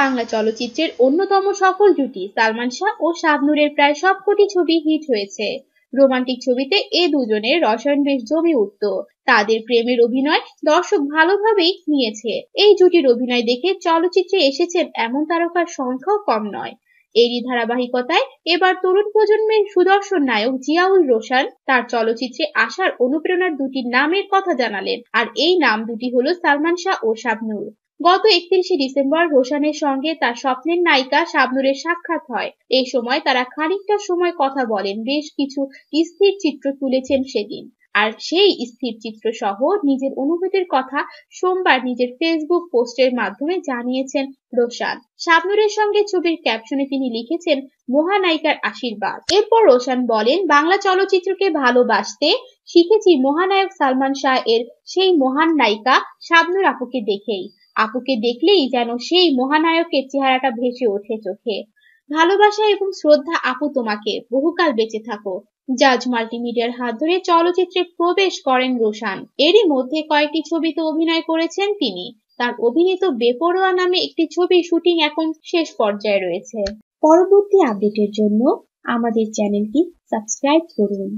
বাংলা চলচ্চিত্রের অন্যতম সফল জুটি সালমান শাহ ও শাবনূরের প্রায় সবকটি ছবি হিট হয়েছে রোমান্টিক ছবিতে এ দুজনের রসায়ন বেশ জমে উঠত তাদের প্রেমের অভিনয় দর্শক ভালোভাবেই নিয়েছে এই জুটির অভিনয় দেখে চলচ্চিত্রে এসেছেন এমন তারকার সংখ্যাও কম নয় এরই ধারাবাহিকতায় এবার তরুণ প্রজন্মের সুদর্শন নায়ক জিয়াউল রোশান তার চলচ্চিত্রে আসার অনুপ্রেরণার দুটি নামের কথা জানালেন আর এই নাম দুটি হলো সালমান শাহ ও শাবনূর গত একত্রিশে ডিসেম্বর রোশানের সঙ্গে তার স্বপ্নের নায়িকা শাবনুরের সাক্ষাৎ হয় এই সময় তারা খানিকটা সময় কথা বলেন বেশ কিছু স্থির চিত্র তুলেছেন সেদিন আর সেই স্থির চিত্র সহ নিজের অনুভূতির কথা সোমবার নিজের ফেসবুক পোস্টের মাধ্যমে জানিয়েছেন রোশান শাবনুরের সঙ্গে ছবির ক্যাপশনে তিনি লিখেছেন মহানায়িকার আশীর্বাদ এরপর রোশান বলেন বাংলা চলচ্চিত্রকে ভালোবাসতে শিখেছি মহানায়ক সালমান শাহ এর সেই মহান নায়িকা শাবনুর আপুকে দেখেই আপুকে দেখলেই যেন সেই মহানায়কের চেহারাটা ভেসে ওঠে চোখে ভালোবাসা এবং শ্রদ্ধা আপু তোমাকে বহুকাল বেঁচে থাকো জাজ মাল্টিমিডিয়ার হাত ধরে চলচ্চিত্রে প্রবেশ করেন রোশান এরই মধ্যে কয়েকটি ছবিতে অভিনয় করেছেন তিনি তার অভিনীত বেপরোয়া নামে একটি ছবি শুটিং এখন শেষ পর্যায়ে রয়েছে পরবর্তী আপডেটের জন্য আমাদের চ্যানেলটি সাবস্ক্রাইব করুন